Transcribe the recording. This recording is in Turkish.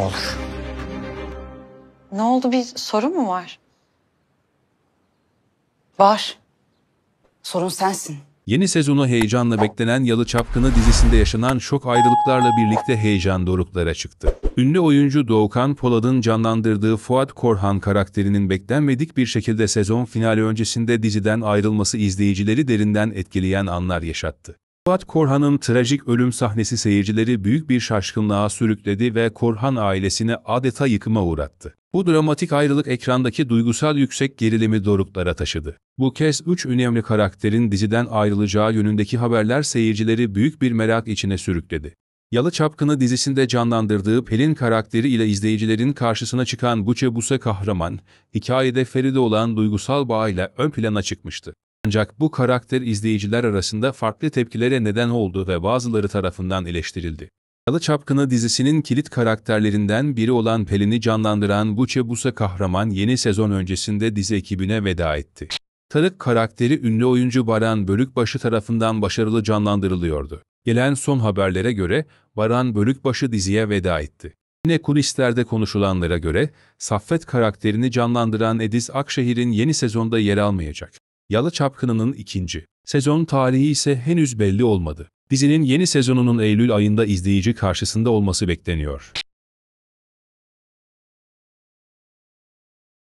olur. Ne oldu bir sorun mu var? Var. Sorun sensin. Yeni sezonu heyecanla beklenen Yalı Çapkını dizisinde yaşanan şok ayrılıklarla birlikte heyecan doruklara çıktı. Ünlü oyuncu Doğukan Polat'ın canlandırdığı Fuat Korhan karakterinin beklenmedik bir şekilde sezon finali öncesinde diziden ayrılması izleyicileri derinden etkileyen anlar yaşattı. Fuat Korhan'ın trajik ölüm sahnesi seyircileri büyük bir şaşkınlığa sürükledi ve Korhan ailesini adeta yıkıma uğrattı. Bu dramatik ayrılık ekrandaki duygusal yüksek gerilimi doruklara taşıdı. Bu kez üç önemli karakterin diziden ayrılacağı yönündeki haberler seyircileri büyük bir merak içine sürükledi. Yalı Çapkını dizisinde canlandırdığı Pelin karakteri ile izleyicilerin karşısına çıkan Buçe Buse kahraman, hikayede Feride olan duygusal bağıyla ön plana çıkmıştı. Ancak bu karakter izleyiciler arasında farklı tepkilere neden oldu ve bazıları tarafından eleştirildi. Yalı Çapkını dizisinin kilit karakterlerinden biri olan Pelin'i canlandıran Buçe Busa kahraman yeni sezon öncesinde dizi ekibine veda etti. Tarık karakteri ünlü oyuncu Baran Bölükbaşı tarafından başarılı canlandırılıyordu. Gelen son haberlere göre Baran Bölükbaşı diziye veda etti. Yine kulislerde konuşulanlara göre Saffet karakterini canlandıran Ediz Akşehir'in yeni sezonda yer almayacak. Yalı Çapkını'nın ikinci. Sezon tarihi ise henüz belli olmadı. Dizinin yeni sezonunun Eylül ayında izleyici karşısında olması bekleniyor.